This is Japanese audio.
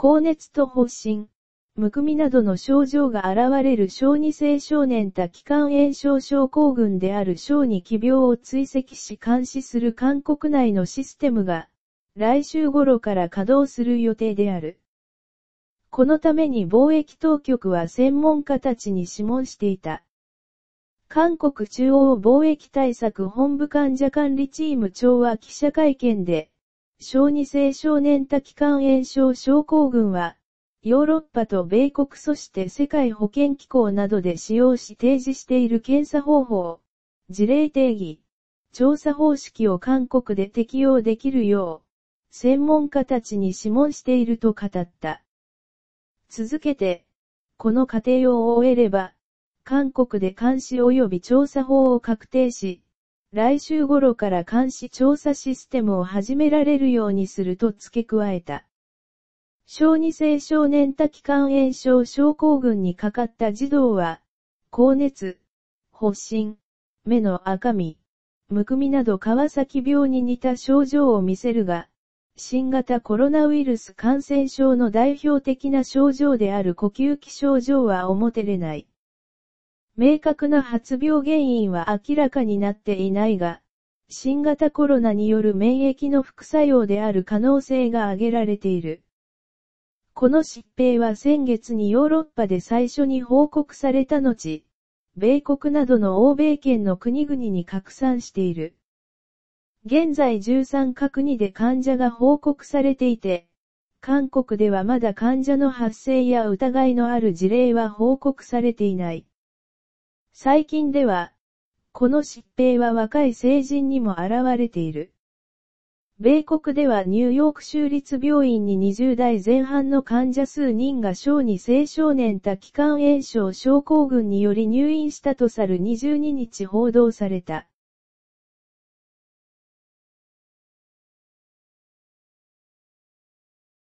高熱と発疹、むくみなどの症状が現れる小児性少年多気管炎症症候群である小児奇病を追跡し監視する韓国内のシステムが、来週頃から稼働する予定である。このために貿易当局は専門家たちに諮問していた。韓国中央貿易対策本部患者管理チーム長は記者会見で、小児性少年多機関炎症症候群は、ヨーロッパと米国そして世界保健機構などで使用し提示している検査方法、事例定義、調査方式を韓国で適用できるよう、専門家たちに諮問していると語った。続けて、この過程を終えれば、韓国で監視及び調査法を確定し、来週頃から監視調査システムを始められるようにすると付け加えた。小児性少年多期間炎症症候群にかかった児童は、高熱、発疹、目の赤み、むくみなど川崎病に似た症状を見せるが、新型コロナウイルス感染症の代表的な症状である呼吸器症状は表れない。明確な発病原因は明らかになっていないが、新型コロナによる免疫の副作用である可能性が挙げられている。この疾病は先月にヨーロッパで最初に報告された後、米国などの欧米圏の国々に拡散している。現在13各国で患者が報告されていて、韓国ではまだ患者の発生や疑いのある事例は報告されていない。最近では、この疾病は若い成人にも現れている。米国ではニューヨーク州立病院に20代前半の患者数人が小児青少年多器官炎症症候群により入院したとさる22日報道された。